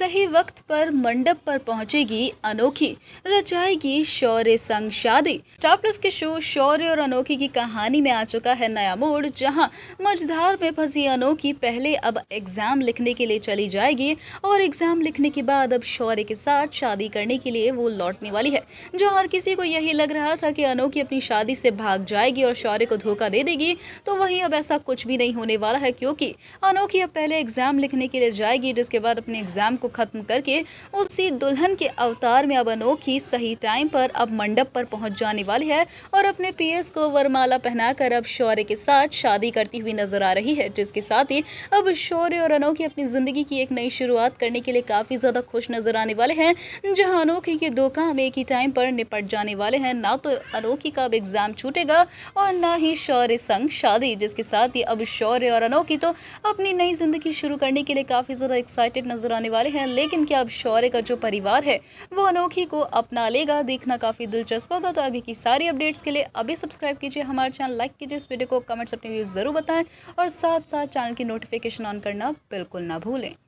सही वक्त पर मंडप पर पहुंचेगी अनोखी रचाएगी शौर्य संग शादी टॉपलेस के शो शौर्य और अनोखी की कहानी में आ चुका है नया मोड़ जहां मझधार में फंसी अनोखी पहले अब एग्जाम लिखने के लिए चली जाएगी और एग्जाम लिखने के बाद अब शौर्य के साथ शादी करने के लिए वो लौटने वाली है जो हर किसी को यही लग रहा था कि अनोखी अपनी शादी से भाग जाएगी और शौर्य को धोखा दे देगी तो वही अब ऐसा कुछ भी नहीं होने वाला है क्योंकि अनोखी अब पहले एग्जाम लिखने के लिए जाएगी जिसके बाद अपने एग्जाम को ख़त्म करके उसी दुल्हन के अवतार में अब अनोखी सही टाइम पर अब मंडप पर पहुंच जाने वाली है और अपने पीएस को वरमाला पहनाकर अब शौर्य के साथ शादी करती हुई नजर आ रही है जिसके साथ ही अब शौर्य और अनोखी अपनी ज़िंदगी की एक नई शुरुआत करने के लिए काफ़ी ज़्यादा खुश नजर आने वाले हैं जहाँ अनोखी के दो काम एक ही टाइम पर निपट जाने वाले हैं ना तो अनोखी का अब एग्ज़ाम छूटेगा और ना ही शौर्य संग शादी जिसके साथ ही अब शौर्य और अनोखी तो अपनी नई ज़िंदगी शुरू करने के लिए काफ़ी ज़्यादा एक्साइटेड नजर आने वाले हैं हैं लेकिन क्या अब शौर्य का जो परिवार है वो अनोखी को अपना लेगा देखना काफ़ी दिलचस्प होगा तो आगे की सारी अपडेट्स के लिए अभी सब्सक्राइब कीजिए हमारे चैनल लाइक कीजिए इस वीडियो को कमेंट्स अपने व्यूज़ ज़रूर बताएं और साथ साथ चैनल की नोटिफिकेशन ऑन करना बिल्कुल ना भूलें